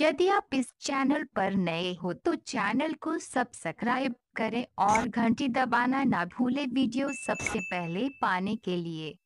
यदि आप इस चैनल पर नए हो तो चैनल को सब्सक्राइब करें और घंटी दबाना ना भूलें वीडियो सबसे पहले पाने के लिए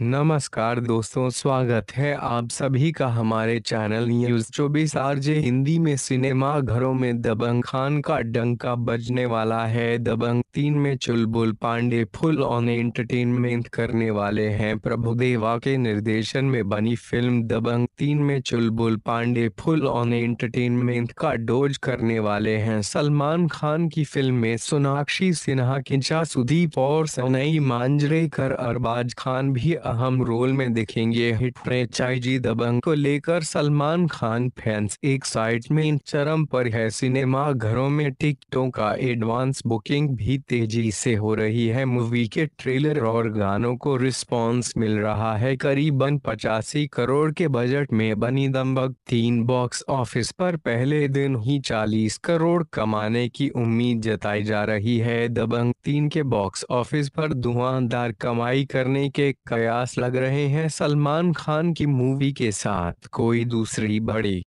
नमस्कार दोस्तों स्वागत है आप सभी का हमारे चैनल न्यूज चौबीस आरजे हिंदी में सिनेमा घरों में दबंग खान का डंका बजने वाला है दबंग तीन में Chulbul Pandey full on entertainment करने वाले हैं प्रभुदेवा के निर्देशन में बनी फिल्म दबंग तीन में Chulbul Pandey full on entertainment का डोज करने वाले है सलमान खान की फिल्म में सोनाक्षी सिन्हा किंचा सुदीप और मांजरे मांजरेकर अरबाज खान भी अहम रोल में दिखेंगे हिट फ्रेंचाइजी दबंग को लेकर सलमान खान फैंस एक में चरम पर है सिनेमा घरों में टिकटों का एडवांस बुकिंग भी तेजी से हो रही है मूवी के ट्रेलर और गानों को रिस्पॉन्स मिल रहा है करीबन पचासी करोड़ के बजट में बनी दम्बक तीन बॉक्स ऑफिस पर पहले दिन ही चालीस करोड़ कमाने की उम्मीद जताई जा रही है दबंग तीन के बॉक्स ऑफिस पर धुआंधार कमाई करने के कया प्रयास लग रहे हैं सलमान खान की मूवी के साथ कोई दूसरी बड़ी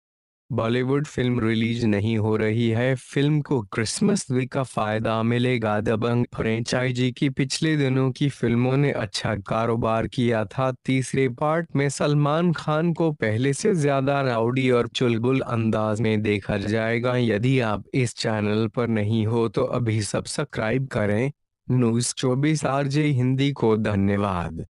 बॉलीवुड फिल्म रिलीज नहीं हो रही है फिल्म को क्रिसमस वी का फायदा मिलेगा दबंग फ्रेंचाइजी की पिछले दिनों की फिल्मों ने अच्छा कारोबार किया था तीसरे पार्ट में सलमान खान को पहले से ज्यादा राउडी और चुलबुल अंदाज में देखा जाएगा यदि आप इस चैनल पर नहीं हो तो अभी सब्सक्राइब करें न्यूज चौबीस आर हिंदी को धन्यवाद